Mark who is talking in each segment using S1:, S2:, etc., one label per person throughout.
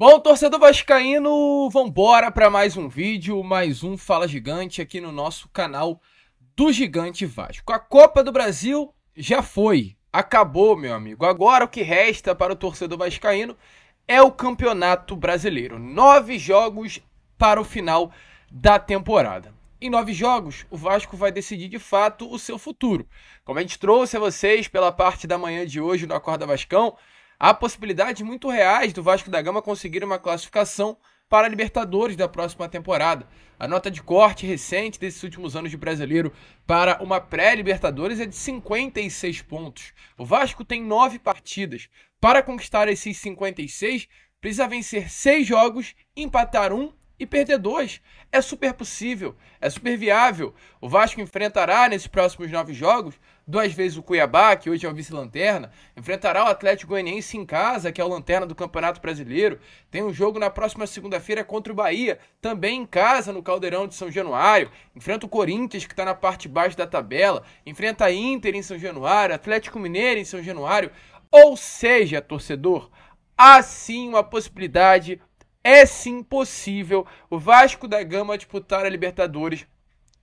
S1: Bom, torcedor vascaíno, vambora para mais um vídeo, mais um Fala Gigante aqui no nosso canal do Gigante Vasco. A Copa do Brasil já foi, acabou, meu amigo. Agora o que resta para o torcedor vascaíno é o Campeonato Brasileiro. Nove jogos para o final da temporada. Em nove jogos, o Vasco vai decidir de fato o seu futuro. Como a gente trouxe a vocês pela parte da manhã de hoje no Acorda Vascão, há possibilidades muito reais do Vasco da Gama conseguir uma classificação para a Libertadores da próxima temporada. A nota de corte recente desses últimos anos de brasileiro para uma pré-Libertadores é de 56 pontos. O Vasco tem nove partidas. Para conquistar esses 56, precisa vencer seis jogos, empatar um e perder dois. É super possível, é super viável. O Vasco enfrentará nesses próximos nove jogos duas vezes o Cuiabá, que hoje é o vice-lanterna, enfrentará o Atlético Goianiense em casa, que é o lanterna do Campeonato Brasileiro. Tem um jogo na próxima segunda-feira contra o Bahia, também em casa, no Caldeirão de São Januário. Enfrenta o Corinthians, que está na parte baixa da tabela. Enfrenta a Inter em São Januário, Atlético Mineiro em São Januário. Ou seja, torcedor, há sim uma possibilidade é sim possível o Vasco da Gama disputar a Libertadores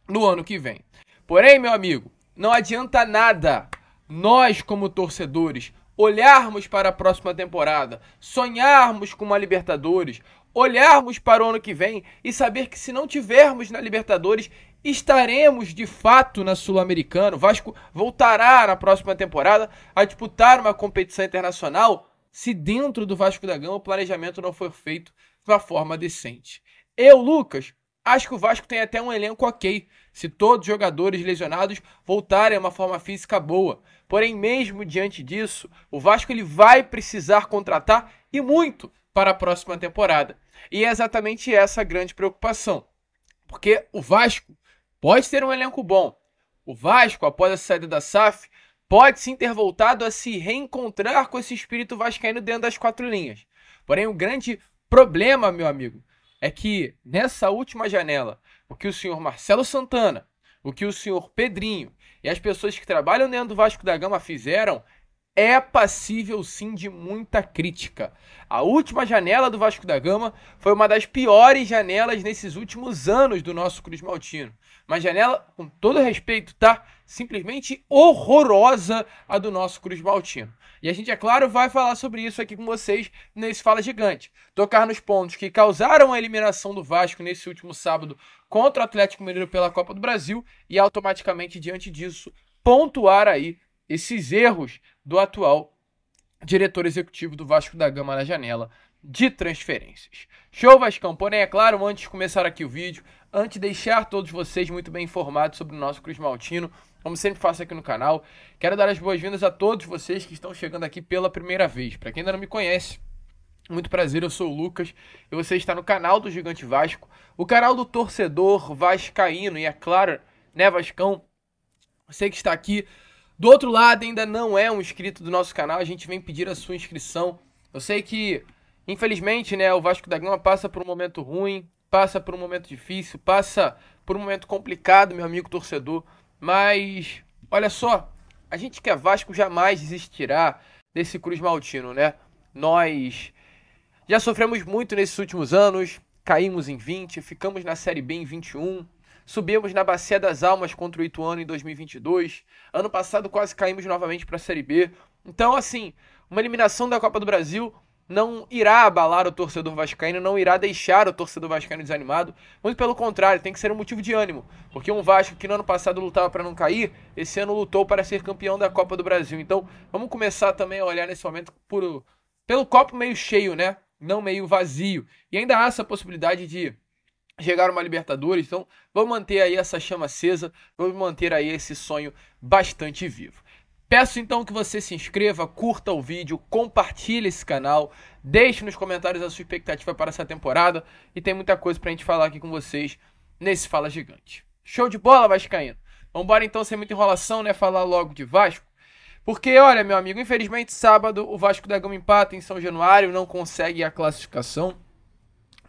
S1: no ano que vem. Porém, meu amigo, não adianta nada nós, como torcedores, olharmos para a próxima temporada, sonharmos com uma Libertadores, olharmos para o ano que vem e saber que se não tivermos na Libertadores, estaremos de fato na Sul-Americana. O Vasco voltará na próxima temporada a disputar uma competição internacional se dentro do Vasco da Gama o planejamento não for feito de uma forma decente. Eu, Lucas, acho que o Vasco tem até um elenco ok, se todos os jogadores lesionados voltarem a uma forma física boa. Porém, mesmo diante disso, o Vasco ele vai precisar contratar e muito para a próxima temporada. E é exatamente essa a grande preocupação. Porque o Vasco pode ter um elenco bom. O Vasco, após a saída da SAF, pode sim ter voltado a se reencontrar com esse espírito vascaíno dentro das quatro linhas. Porém, o grande problema, meu amigo, é que nessa última janela, o que o senhor Marcelo Santana, o que o senhor Pedrinho e as pessoas que trabalham dentro do Vasco da Gama fizeram é passível sim de muita crítica. A última janela do Vasco da Gama foi uma das piores janelas nesses últimos anos do nosso Cruz Maltino. Uma janela, com todo respeito, tá? Simplesmente horrorosa a do nosso Cruz Maltino. E a gente, é claro, vai falar sobre isso aqui com vocês nesse Fala Gigante. Tocar nos pontos que causaram a eliminação do Vasco nesse último sábado contra o Atlético Mineiro pela Copa do Brasil e automaticamente, diante disso, pontuar aí esses erros do atual diretor executivo do Vasco da Gama na janela de transferências. Show Vascão, porém é claro, antes de começar aqui o vídeo, antes de deixar todos vocês muito bem informados sobre o nosso Cruz Maltino, como sempre faço aqui no canal, quero dar as boas-vindas a todos vocês que estão chegando aqui pela primeira vez. Para quem ainda não me conhece, muito prazer, eu sou o Lucas e você está no canal do Gigante Vasco, o canal do torcedor vascaíno e é claro, né Vascão, você que está aqui do outro lado, ainda não é um inscrito do nosso canal, a gente vem pedir a sua inscrição. Eu sei que, infelizmente, né, o Vasco da Gama passa por um momento ruim, passa por um momento difícil, passa por um momento complicado, meu amigo torcedor, mas olha só, a gente que é Vasco jamais desistirá desse Cruz Maltino, né? Nós já sofremos muito nesses últimos anos, caímos em 20, ficamos na Série B em 21, Subimos na Bacia das Almas contra o Ituano em 2022. Ano passado quase caímos novamente para a Série B. Então, assim, uma eliminação da Copa do Brasil não irá abalar o torcedor vascaíno, não irá deixar o torcedor vascaíno desanimado. Muito pelo contrário, tem que ser um motivo de ânimo, porque um Vasco que no ano passado lutava para não cair, esse ano lutou para ser campeão da Copa do Brasil. Então, vamos começar também a olhar nesse momento por, pelo copo meio cheio, né? Não meio vazio. E ainda há essa possibilidade de chegar uma Libertadores. Então, vamos manter aí essa chama acesa, vamos manter aí esse sonho bastante vivo. Peço então que você se inscreva, curta o vídeo, compartilhe esse canal, deixe nos comentários a sua expectativa para essa temporada e tem muita coisa para a gente falar aqui com vocês nesse Fala Gigante. Show de bola, Vascaíno! Vambora então, sem muita enrolação, né? Falar logo de Vasco. Porque, olha, meu amigo, infelizmente sábado o Vasco da Gama empata em São Januário, não consegue a classificação.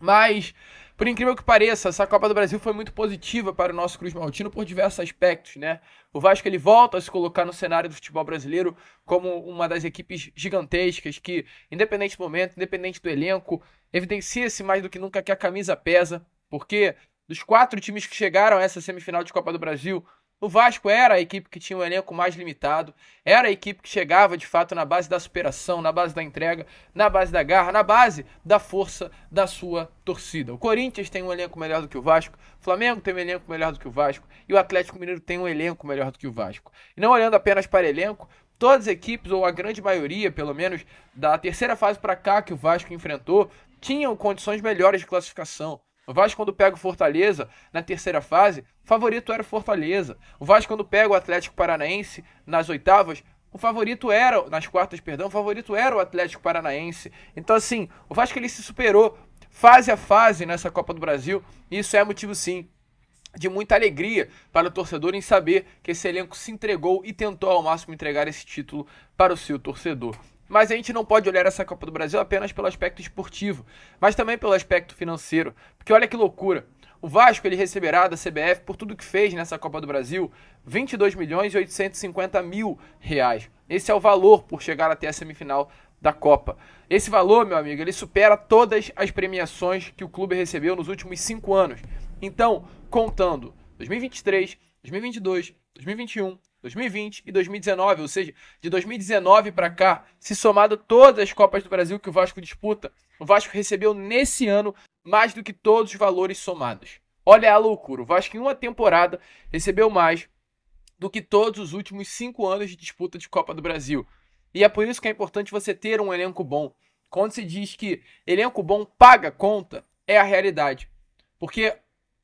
S1: Mas por incrível que pareça, essa Copa do Brasil foi muito positiva para o nosso Cruz Maltino por diversos aspectos, né? O Vasco ele volta a se colocar no cenário do futebol brasileiro como uma das equipes gigantescas que, independente do momento, independente do elenco, evidencia-se mais do que nunca que a camisa pesa, porque dos quatro times que chegaram a essa semifinal de Copa do Brasil, o Vasco era a equipe que tinha um elenco mais limitado, era a equipe que chegava de fato na base da superação, na base da entrega, na base da garra, na base da força da sua torcida. O Corinthians tem um elenco melhor do que o Vasco, o Flamengo tem um elenco melhor do que o Vasco e o Atlético Mineiro tem um elenco melhor do que o Vasco. E não olhando apenas para elenco, todas as equipes, ou a grande maioria, pelo menos, da terceira fase para cá que o Vasco enfrentou, tinham condições melhores de classificação. O Vasco, quando pega o Fortaleza na terceira fase, favorito era o Fortaleza. O Vasco, quando pega o Atlético Paranaense nas oitavas, o favorito era, nas quartas, perdão, o favorito era o Atlético Paranaense. Então, assim, o Vasco ele se superou fase a fase nessa Copa do Brasil, e isso é motivo sim de muita alegria para o torcedor em saber que esse elenco se entregou e tentou ao máximo entregar esse título para o seu torcedor. Mas a gente não pode olhar essa Copa do Brasil apenas pelo aspecto esportivo, mas também pelo aspecto financeiro. Porque olha que loucura. O Vasco ele receberá da CBF por tudo que fez nessa Copa do Brasil 22 milhões e 850 mil reais. Esse é o valor por chegar até a semifinal da Copa. Esse valor, meu amigo, ele supera todas as premiações que o clube recebeu nos últimos cinco anos. Então, contando 2023, 2022, 2021, 2020 e 2019, ou seja, de 2019 para cá, se somado todas as Copas do Brasil que o Vasco disputa, o Vasco recebeu nesse ano mais do que todos os valores somados. Olha a loucura, o Vasco em uma temporada recebeu mais do que todos os últimos cinco anos de disputa de Copa do Brasil. E é por isso que é importante você ter um elenco bom. Quando se diz que elenco bom paga conta, é a realidade. Porque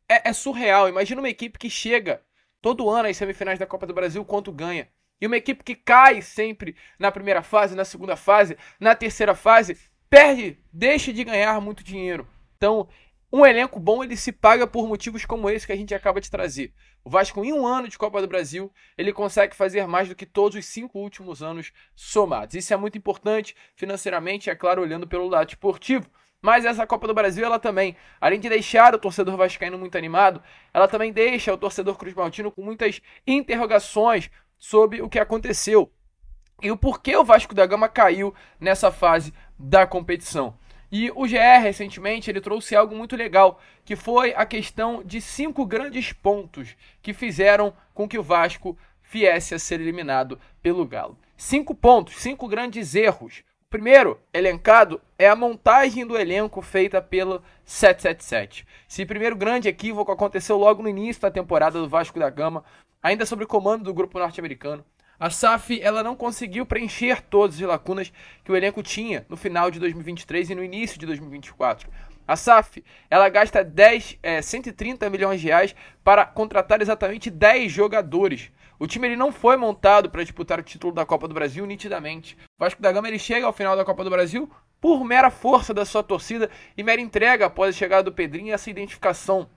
S1: é, é surreal. Imagina uma equipe que chega Todo ano as semifinais da Copa do Brasil, quanto ganha. E uma equipe que cai sempre na primeira fase, na segunda fase, na terceira fase, perde, deixa de ganhar muito dinheiro. Então, um elenco bom ele se paga por motivos como esse que a gente acaba de trazer. O Vasco, em um ano de Copa do Brasil, ele consegue fazer mais do que todos os cinco últimos anos somados. Isso é muito importante financeiramente, é claro, olhando pelo lado esportivo. Mas essa Copa do Brasil, ela também, além de deixar o torcedor vascaíno muito animado, ela também deixa o torcedor cruzmaltino com muitas interrogações sobre o que aconteceu e o porquê o Vasco da Gama caiu nessa fase da competição. E o GR, recentemente ele trouxe algo muito legal, que foi a questão de cinco grandes pontos que fizeram com que o Vasco viesse a ser eliminado pelo Galo. Cinco pontos, cinco grandes erros Primeiro elencado é a montagem do elenco feita pelo 777. Esse primeiro grande equívoco aconteceu logo no início da temporada do Vasco da Gama, ainda sob o comando do grupo norte-americano. A SAF ela não conseguiu preencher todas as lacunas que o elenco tinha no final de 2023 e no início de 2024. A SAF ela gasta 10, é, 130 milhões de reais para contratar exatamente 10 jogadores. O time ele não foi montado para disputar o título da Copa do Brasil nitidamente. O Vasco da Gama ele chega ao final da Copa do Brasil por mera força da sua torcida e mera entrega após a chegada do Pedrinho e essa identificação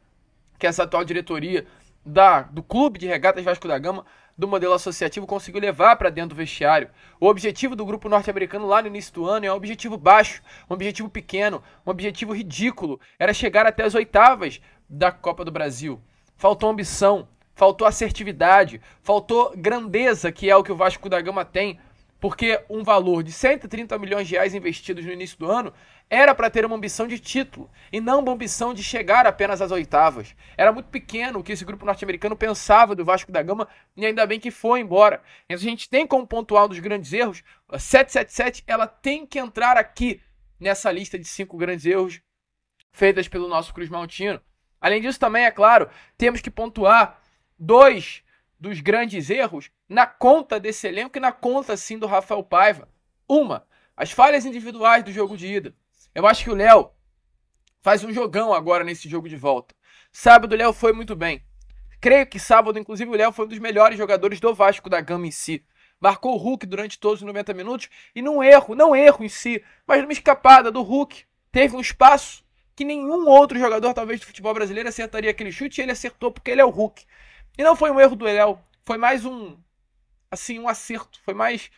S1: que essa atual diretoria da, do clube de regatas Vasco da Gama do modelo associativo conseguiu levar para dentro do vestiário. O objetivo do grupo norte-americano lá no início do ano é um objetivo baixo, um objetivo pequeno, um objetivo ridículo. Era chegar até as oitavas da Copa do Brasil. Faltou ambição, faltou assertividade, faltou grandeza, que é o que o Vasco da Gama tem porque um valor de 130 milhões de reais investidos no início do ano era para ter uma ambição de título e não uma ambição de chegar apenas às oitavas. Era muito pequeno o que esse grupo norte-americano pensava do Vasco da Gama e ainda bem que foi embora. Então a gente tem como pontual dos grandes erros, a 777 ela tem que entrar aqui nessa lista de cinco grandes erros feitas pelo nosso Cruz Maltino. Além disso também, é claro, temos que pontuar dois dos grandes erros na conta desse elenco e na conta sim do Rafael Paiva. Uma, as falhas individuais do jogo de ida. Eu acho que o Léo faz um jogão agora nesse jogo de volta. Sábado o Léo foi muito bem. Creio que sábado, inclusive, o Léo foi um dos melhores jogadores do Vasco da Gama em si. Marcou o Hulk durante todos os 90 minutos e num erro, não erro em si, mas numa escapada do Hulk. Teve um espaço que nenhum outro jogador, talvez, do futebol brasileiro acertaria aquele chute e ele acertou porque ele é o Hulk. E não foi um erro do Eliel, foi mais um assim, um acerto, foi mais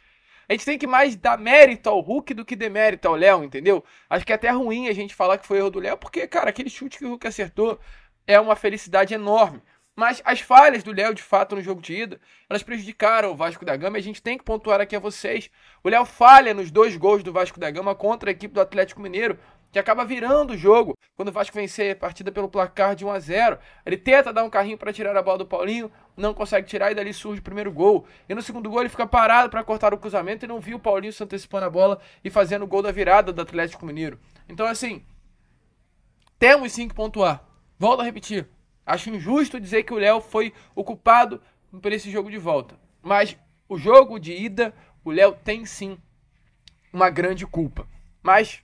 S1: a gente tem que mais dar mérito ao Hulk do que demérito ao Léo, entendeu? Acho que é até ruim a gente falar que foi erro do Léo, porque, cara, aquele chute que o Hulk acertou é uma felicidade enorme. Mas as falhas do Léo, de fato, no jogo de ida, elas prejudicaram o Vasco da Gama e a gente tem que pontuar aqui a vocês. O Léo falha nos dois gols do Vasco da Gama contra a equipe do Atlético Mineiro que acaba virando o jogo quando o Vasco vencer a partida pelo placar de 1 a 0. Ele tenta dar um carrinho para tirar a bola do Paulinho, não consegue tirar e dali surge o primeiro gol. E no segundo gol ele fica parado para cortar o cruzamento e não viu o Paulinho se antecipando a bola e fazendo o gol da virada do Atlético Mineiro. Então assim, temos sim que pontuar. Volto a repetir, acho injusto dizer que o Léo foi o culpado por esse jogo de volta. Mas o jogo de ida, o Léo tem sim uma grande culpa. Mas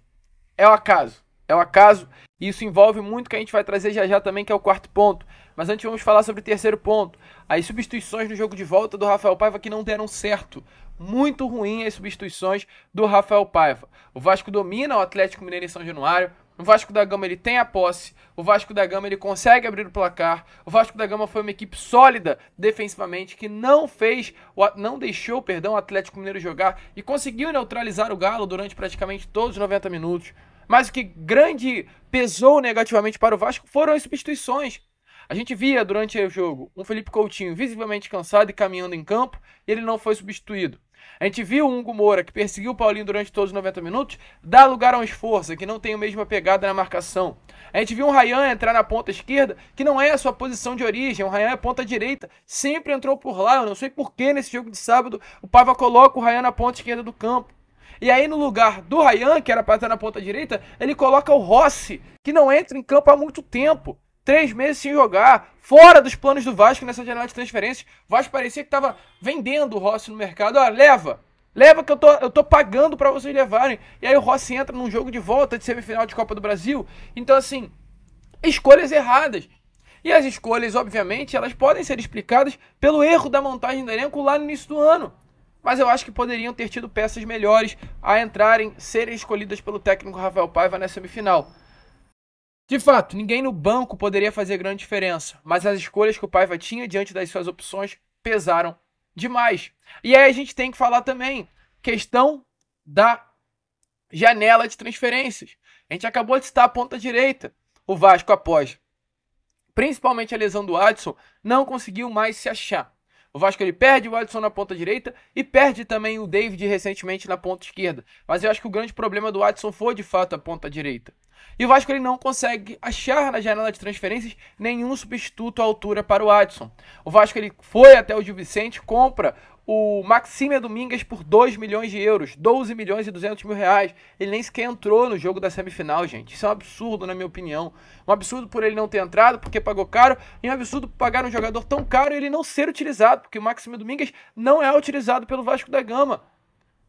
S1: é o acaso. É o acaso. E isso envolve muito que a gente vai trazer já já também, que é o quarto ponto. Mas antes vamos falar sobre o terceiro ponto. As substituições no jogo de volta do Rafael Paiva que não deram certo. Muito ruim as substituições do Rafael Paiva. O Vasco domina o Atlético Mineiro em São Januário. O Vasco da Gama ele tem a posse, o Vasco da Gama ele consegue abrir o placar. O Vasco da Gama foi uma equipe sólida defensivamente que não fez, não deixou, perdão, o Atlético Mineiro jogar e conseguiu neutralizar o Galo durante praticamente todos os 90 minutos. Mas o que grande pesou negativamente para o Vasco foram as substituições. A gente via durante o jogo um Felipe Coutinho visivelmente cansado e caminhando em campo, e ele não foi substituído. A gente viu o Hugo Moura, que perseguiu o Paulinho durante todos os 90 minutos, dar lugar a um esforço, que não tem a mesma pegada na marcação. A gente viu um Rayan entrar na ponta esquerda, que não é a sua posição de origem. O Rayan é ponta direita, sempre entrou por lá. Eu não sei por que nesse jogo de sábado o Pava coloca o Rayan na ponta esquerda do campo. E aí, no lugar do Rayan, que era para estar na ponta direita, ele coloca o Rossi, que não entra em campo há muito tempo. Três meses sem jogar, fora dos planos do Vasco nessa janela de transferências. O Vasco parecia que estava vendendo o Rossi no mercado. Ó, leva, Leva que eu tô, eu tô pagando para vocês levarem. E aí o Rossi entra num jogo de volta de semifinal de Copa do Brasil. Então, assim, escolhas erradas. E as escolhas, obviamente, elas podem ser explicadas pelo erro da montagem do elenco lá no início do ano. Mas eu acho que poderiam ter tido peças melhores a entrarem, serem escolhidas pelo técnico Rafael Paiva na semifinal. De fato, ninguém no banco poderia fazer grande diferença, mas as escolhas que o Paiva tinha diante das suas opções pesaram demais. E aí a gente tem que falar também questão da janela de transferências. A gente acabou de citar a ponta direita. O Vasco, após principalmente a lesão do Adson, não conseguiu mais se achar. O Vasco ele perde o Adson na ponta direita e perde também o David recentemente na ponta esquerda. Mas eu acho que o grande problema do Adson foi de fato a ponta direita. E o Vasco ele não consegue achar na janela de transferências nenhum substituto à altura para o Adson. O Vasco ele foi até o Gil Vicente, compra o Maxime Domingues por 2 milhões de euros, 12 milhões e 200 mil reais. Ele nem sequer entrou no jogo da semifinal, gente. Isso é um absurdo, na minha opinião. Um absurdo por ele não ter entrado, porque pagou caro, e um absurdo pagar um jogador tão caro e ele não ser utilizado, porque o Maxime Domingues não é utilizado pelo Vasco da Gama.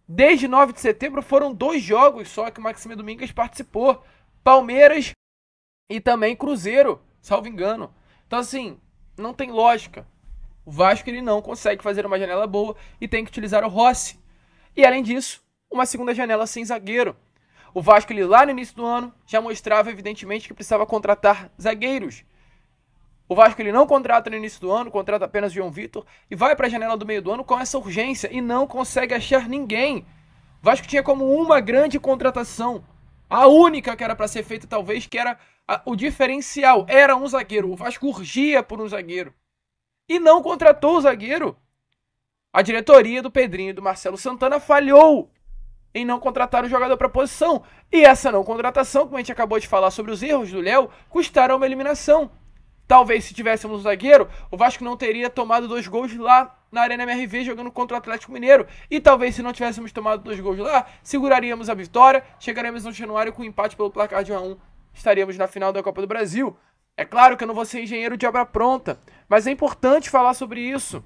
S1: Desde 9 de setembro foram dois jogos só que o Maxime Domingues participou. Palmeiras e também Cruzeiro, salvo engano. Então, assim, não tem lógica. O Vasco ele não consegue fazer uma janela boa e tem que utilizar o Rossi. E além disso, uma segunda janela sem zagueiro. O Vasco ele, lá no início do ano já mostrava evidentemente que precisava contratar zagueiros. O Vasco ele não contrata no início do ano, contrata apenas o João Vitor e vai para a janela do meio do ano com essa urgência e não consegue achar ninguém. O Vasco tinha como uma grande contratação a única que era para ser feita, talvez, que era a, o diferencial, era um zagueiro. O Vasco urgia por um zagueiro. E não contratou o zagueiro. A diretoria do Pedrinho e do Marcelo Santana falhou em não contratar o jogador para a posição. E essa não contratação, como a gente acabou de falar sobre os erros do Léo, custaram uma eliminação. Talvez se tivéssemos um zagueiro, o Vasco não teria tomado dois gols lá na Arena MRV jogando contra o Atlético Mineiro. E talvez se não tivéssemos tomado dois gols lá, seguraríamos a vitória, chegaremos no januário com um empate pelo placar de 1 a 1 estaríamos na final da Copa do Brasil. É claro que eu não vou ser engenheiro de obra pronta, mas é importante falar sobre isso.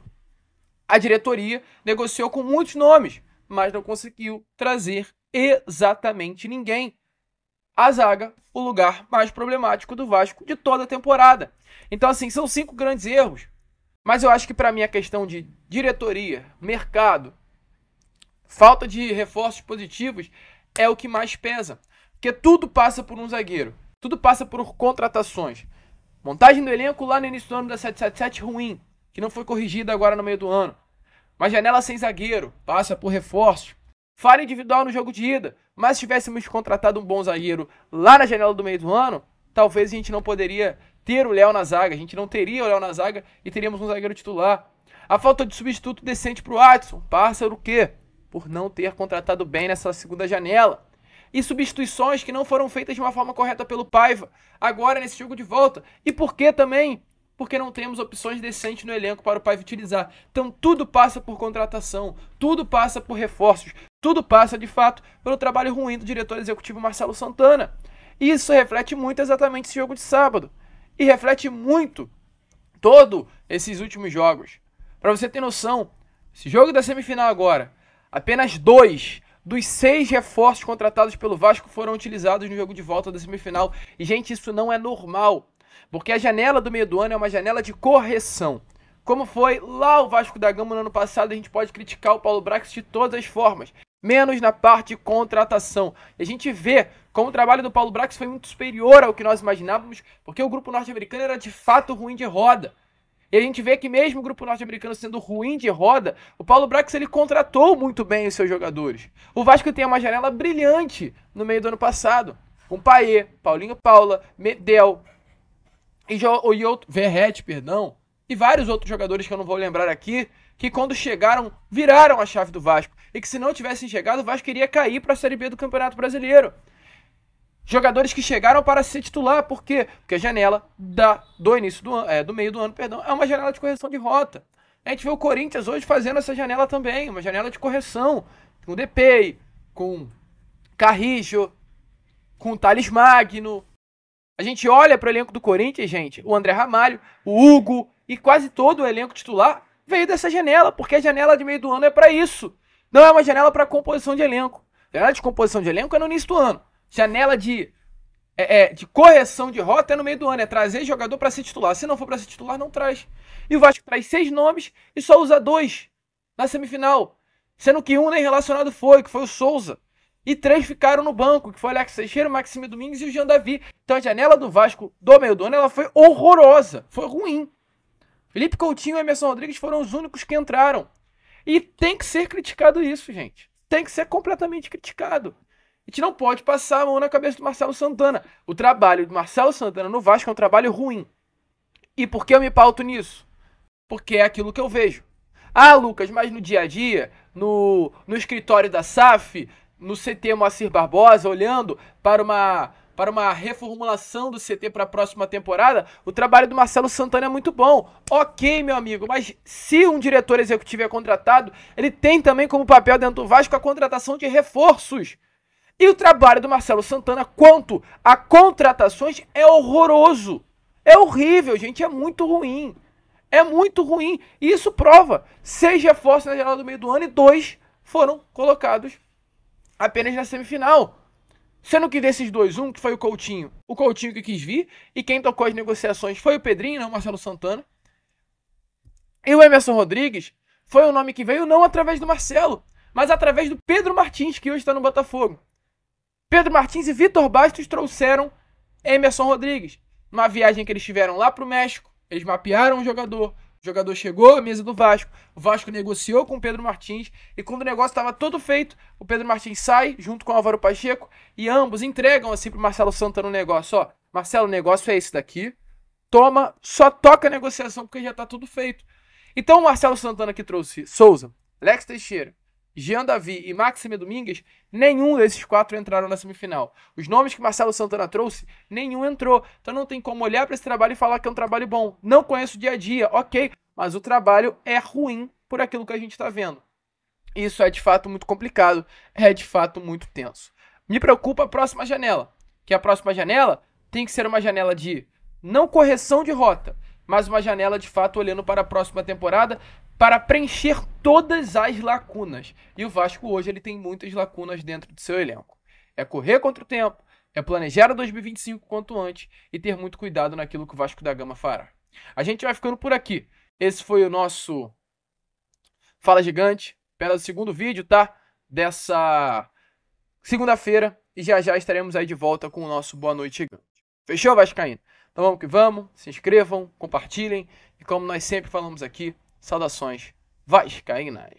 S1: A diretoria negociou com muitos nomes, mas não conseguiu trazer exatamente ninguém. A zaga, o lugar mais problemático do Vasco de toda a temporada. Então, assim, são cinco grandes erros. Mas eu acho que para mim a questão de diretoria, mercado, falta de reforços positivos é o que mais pesa. Porque tudo passa por um zagueiro, tudo passa por contratações. Montagem do elenco lá no início do ano da 777 ruim, que não foi corrigida agora no meio do ano. Mas janela sem zagueiro, passa por reforços. Falha individual no jogo de ida, mas se tivéssemos contratado um bom zagueiro lá na janela do meio do ano, talvez a gente não poderia ter o Léo na zaga. A gente não teria o Léo na zaga e teríamos um zagueiro titular. A falta de substituto decente para o Watson Pássaro o quê? Por não ter contratado bem nessa segunda janela. E substituições que não foram feitas de uma forma correta pelo Paiva, agora nesse jogo de volta. E por que também? Porque não temos opções decentes no elenco para o Paiva utilizar. Então tudo passa por contratação, tudo passa por reforços, tudo passa de fato pelo trabalho ruim do diretor executivo Marcelo Santana. Isso reflete muito exatamente esse jogo de sábado. E reflete muito todo esses últimos jogos. Para você ter noção, esse jogo da semifinal agora, apenas dois dos seis reforços contratados pelo Vasco foram utilizados no jogo de volta da semifinal. E, gente, isso não é normal, porque a janela do meio do ano é uma janela de correção. Como foi lá o Vasco da Gama no ano passado, a gente pode criticar o Paulo Brax de todas as formas, menos na parte de contratação. E a gente vê como o trabalho do Paulo Brax foi muito superior ao que nós imaginávamos, porque o grupo norte-americano era de fato ruim de roda. E a gente vê que mesmo o grupo norte-americano sendo ruim de roda, o Paulo Brax ele contratou muito bem os seus jogadores. O Vasco tem uma janela brilhante no meio do ano passado, com Paê, Paulinho Paula, Medel e, outro, Verrete, perdão, e vários outros jogadores que eu não vou lembrar aqui, que quando chegaram viraram a chave do Vasco e que se não tivessem chegado o Vasco iria cair para a Série B do Campeonato Brasileiro. Jogadores que chegaram para ser titular, por quê? Porque a janela da, do início do, ano, é, do meio do ano, perdão, é uma janela de correção de rota. A gente vê o Corinthians hoje fazendo essa janela também, uma janela de correção, com o Depay, com Carrijo, com o Thales Magno. A gente olha para o elenco do Corinthians, gente, o André Ramalho, o Hugo e quase todo o elenco titular veio dessa janela, porque a janela de meio do ano é para isso. Não é uma janela para composição de elenco. A janela de composição de elenco é no início do ano janela de, é, é, de correção de rota é no meio do ano, é trazer jogador para ser titular. Se não for para ser titular, não traz. E o Vasco traz seis nomes e só usa dois na semifinal. Sendo que um nem relacionado foi, que foi o Souza. E três ficaram no banco, que foi o Alex Teixeira, o Maxime Domingues e o Jean Davi. Então a janela do Vasco do meio do ano ela foi horrorosa, foi ruim. Felipe Coutinho e Emerson Rodrigues foram os únicos que entraram. E tem que ser criticado isso, gente. Tem que ser completamente criticado. A gente não pode passar a mão na cabeça do Marcelo Santana. O trabalho do Marcelo Santana no Vasco é um trabalho ruim. E por que eu me pauto nisso? Porque é aquilo que eu vejo. Ah, Lucas, mas no dia a dia, no, no escritório da SAF, no CT Moacir Barbosa, olhando para uma, para uma reformulação do CT para a próxima temporada, o trabalho do Marcelo Santana é muito bom. Ok, meu amigo, mas se um diretor executivo é contratado, ele tem também como papel dentro do Vasco a contratação de reforços. E o trabalho do Marcelo Santana quanto a contratações é horroroso. É horrível, gente. É muito ruim. É muito ruim. E isso prova. Seis reforços na janela do meio do ano e dois foram colocados apenas na semifinal. Sendo que desses dois, um que foi o Coutinho, o Coutinho que quis vir, e quem tocou as negociações foi o Pedrinho, não o Marcelo Santana. E o Emerson Rodrigues foi o nome que veio não através do Marcelo, mas através do Pedro Martins, que hoje está no Botafogo. Pedro Martins e Vitor Bastos trouxeram Emerson Rodrigues. Numa viagem que eles tiveram lá para o México, eles mapearam o jogador. O jogador chegou à mesa do Vasco, o Vasco negociou com o Pedro Martins e quando o negócio estava todo feito, o Pedro Martins sai junto com o Álvaro Pacheco e ambos entregam assim para Marcelo Santana o negócio, ó, Marcelo, o negócio é esse daqui, toma, só toca a negociação porque já está tudo feito. Então o Marcelo Santana que trouxe Souza, Lex Teixeira, Jean Davi e Maxime Domingues, nenhum desses quatro entraram na semifinal. Os nomes que Marcelo Santana trouxe, nenhum entrou. Então não tem como olhar para esse trabalho e falar que é um trabalho bom. Não conheço o dia a dia, ok, mas o trabalho é ruim por aquilo que a gente está vendo. Isso é de fato muito complicado, é de fato muito tenso. Me preocupa a próxima janela, que a próxima janela tem que ser uma janela de não correção de rota, mas uma janela de fato olhando para a próxima temporada, para preencher todas as lacunas. E o Vasco hoje ele tem muitas lacunas dentro do seu elenco. É correr contra o tempo, é planejar o 2025 quanto antes e ter muito cuidado naquilo que o Vasco da Gama fará. A gente vai ficando por aqui. Esse foi o nosso Fala Gigante, pela segundo vídeo, tá? Dessa segunda-feira e já já estaremos aí de volta com o nosso Boa Noite Gigante. Fechou, Vascaíno? Então vamos que vamos, se inscrevam, compartilhem e como nós sempre falamos aqui, Saudações vascaínas.